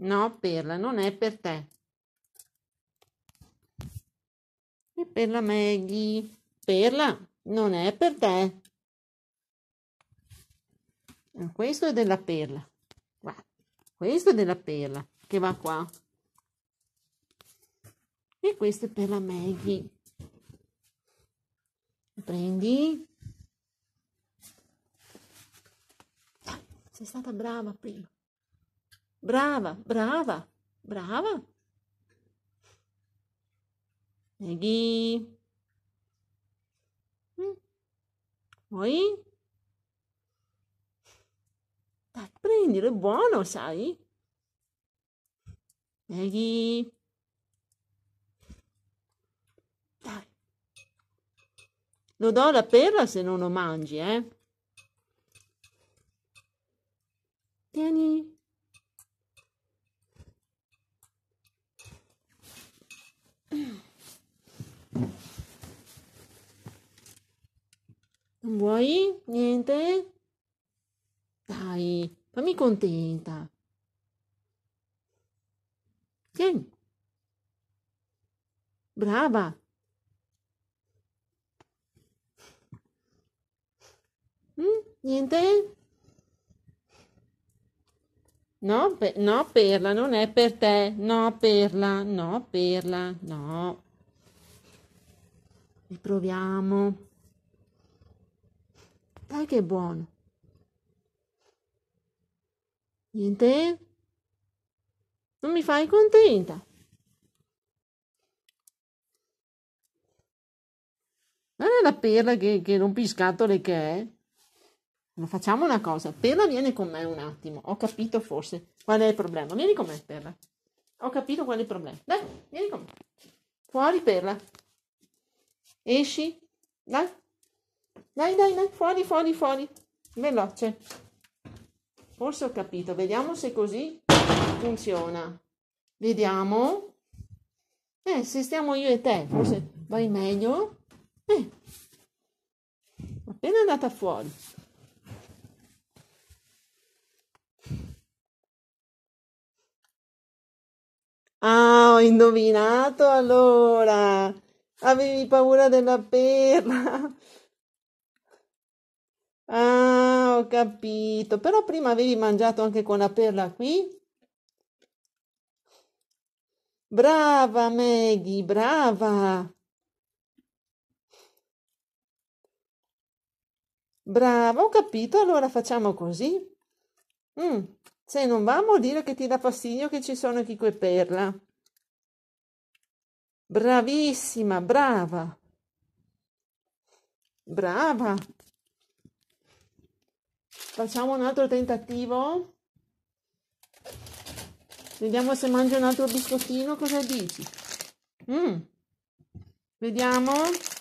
No, Perla, non è per te. È per la Maggie. Perla, non è per te. Ah, questo è della Perla. questo è della Perla, che va qua. E questo è per la Maggie. Prendi. sei stata brava prima. Brava, brava, brava. Maggie. Hm. Poi? Dai, prendilo, è buono, sai? Maggie. Dai. Lo do la perla se non lo mangi, eh? Tieni. vuoi? Niente? Dai, fammi contenta. Tieni. Brava. Mm, niente? No, per, no, Perla, non è per te. No, Perla, no, Perla, no. Riproviamo che è buono. Niente? Non mi fai contenta. Non è la perla che, che rompiscatole che è. Ma facciamo una cosa. Perla viene con me un attimo. Ho capito forse qual è il problema. Vieni con me, Perla. Ho capito qual è il problema. Dai, vieni con me. Fuori, Perla. Esci. Dai. Dai, dai, dai, fuori, fuori, fuori. Veloce. Forse ho capito. Vediamo se così funziona. Vediamo. Eh, se stiamo io e te, forse vai meglio. Eh. Appena andata fuori. Ah, ho indovinato allora. Avevi paura della perla. Ah, ho capito. Però prima avevi mangiato anche con la perla qui? Brava Maggie, brava. Brava, ho capito. Allora facciamo così. Mm. Se non va, vuol dire che ti dà fastidio che ci sono chico e perla. Bravissima, brava. Brava. Facciamo un altro tentativo. Vediamo se mangio un altro biscottino, cosa dici? Mm. Vediamo.